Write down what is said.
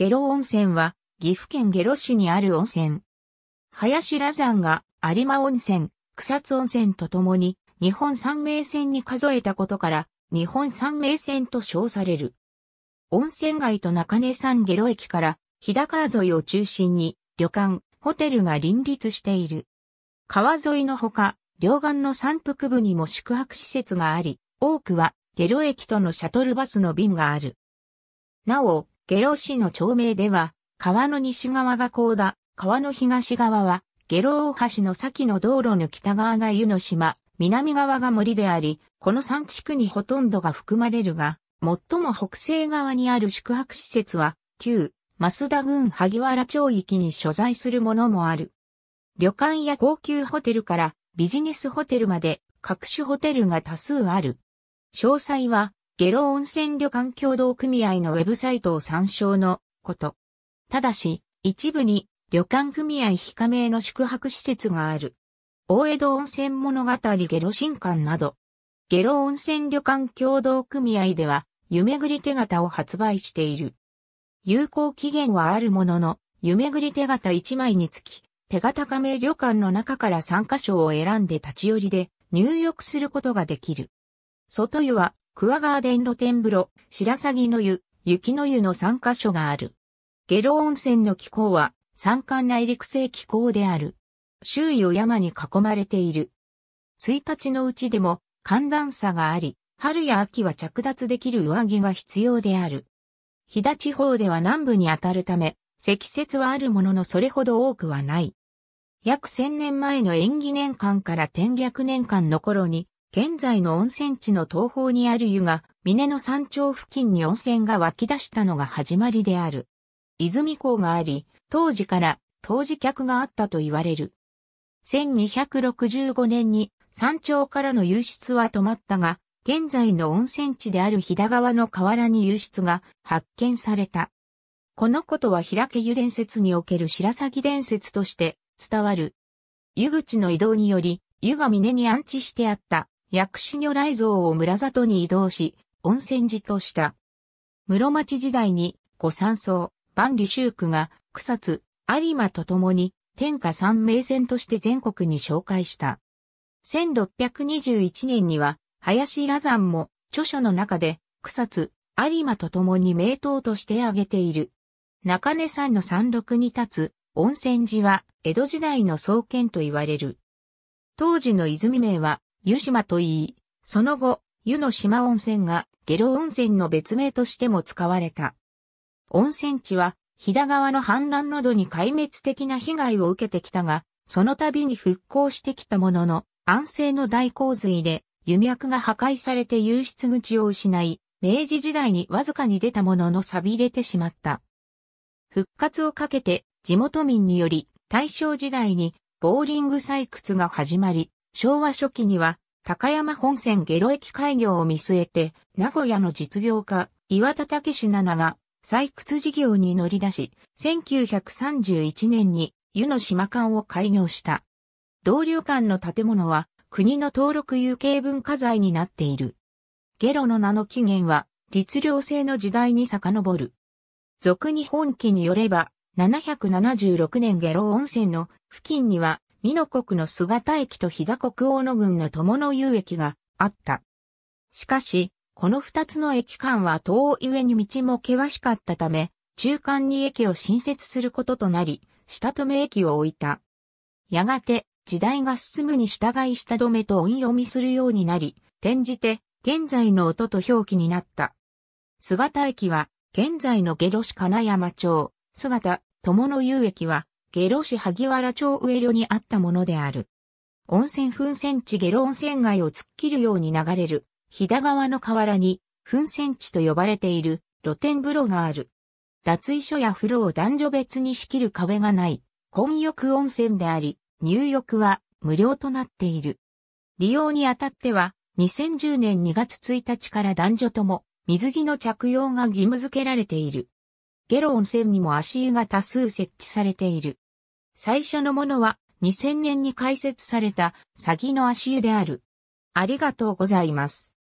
下呂温泉は、岐阜県下呂市にある温泉。林羅山が有馬温泉、草津温泉とともに、日本三名泉に数えたことから、日本三名泉と称される。温泉街と中根山下呂駅から、日高沿いを中心に、旅館、ホテルが林立している。川沿いのほか、両岸の山腹部にも宿泊施設があり、多くは、下呂駅とのシャトルバスの便がある。なお、下呂市の町名では、川の西側が高田、川の東側は、下呂大橋の先の道路の北側が湯の島、南側が森であり、この3地区にほとんどが含まれるが、最も北西側にある宿泊施設は、旧、増田郡萩原町域に所在するものもある。旅館や高級ホテルからビジネスホテルまで各種ホテルが多数ある。詳細は下呂温泉旅館協同組合のウェブサイトを参照のこと。ただし、一部に旅館組合非加盟の宿泊施設がある。大江戸温泉物語下呂新館など、下呂温泉旅館協同組合では、夢ぐり手形を発売している。有効期限はあるものの、夢ぐり手形1枚につき、手形加盟旅館の中から3箇所を選んで立ち寄りで入浴することができる。外湯は桑川電露天風呂、白鷺の湯、雪の湯の3カ所がある。下呂温泉の気候は、山間内陸性気候である。周囲を山に囲まれている。1日のうちでも寒暖差があり、春や秋は着脱できる上着が必要である。飛騨地方では南部にあたるため、積雪はあるもののそれほど多くはない。約1000年前の縁起年間から天略年間の頃に、現在の温泉地の東方にある湯が、峰の山頂付近に温泉が湧き出したのが始まりである。泉港があり、当時から、当時客があったと言われる。1265年に山頂からの湧出は止まったが、現在の温泉地である飛騨川の河原に湧出が発見された。このことは平家湯伝説における白鷺伝説として伝わる。湯口の移動により、湯が峰に安置してあった薬師如来像を村里に移動し、温泉寺とした。室町時代に、御山荘、万里修区が、草津、有馬と共に、天下三名船として全国に紹介した。1621年には、林羅山も、著書の中で、草津、有馬と共に名刀として挙げている。中根山の山麓に立つ、温泉寺は、江戸時代の創建と言われる。当時の泉名は、湯島といい、その後、湯の島温泉が下呂温泉の別名としても使われた。温泉地は、飛騨川の氾濫などに壊滅的な被害を受けてきたが、その度に復興してきたものの、安政の大洪水で、湯脈が破壊されて湧出口を失い、明治時代にわずかに出たものの錆びれてしまった。復活をかけて、地元民により、大正時代に、ボーリング採掘が始まり、昭和初期には、高山本線下呂駅開業を見据えて、名古屋の実業家、岩田武志七が、採掘事業に乗り出し、1931年に湯の島館を開業した。同流館の建物は国の登録有形文化財になっている。ゲロの名の起源は、律令制の時代に遡る。俗日本記によれば、776年ゲロ温泉の付近には美濃国の姿駅と飛騨国王の軍の友の遊駅があった。しかし、この二つの駅間は遠い上に道も険しかったため、中間に駅を新設することとなり、下止め駅を置いた。やがて、時代が進むに従い下止めと音読みするようになり、転じて、現在の音と表記になった。姿駅は、現在の下呂市金山町、姿、友の遊駅は、下呂市萩原町上呂にあったものである。温泉噴泉地下呂温泉街を突っ切るように流れる、飛騨川の河原に、噴泉地と呼ばれている露天風呂がある。脱衣所や風呂を男女別に仕切る壁がない、混浴温泉であり、入浴は無料となっている。利用にあたっては、2010年2月1日から男女とも水着の着用が義務付けられている。ゲロ温泉にも足湯が多数設置されている。最初のものは2000年に開設された詐欺の足湯である。ありがとうございます。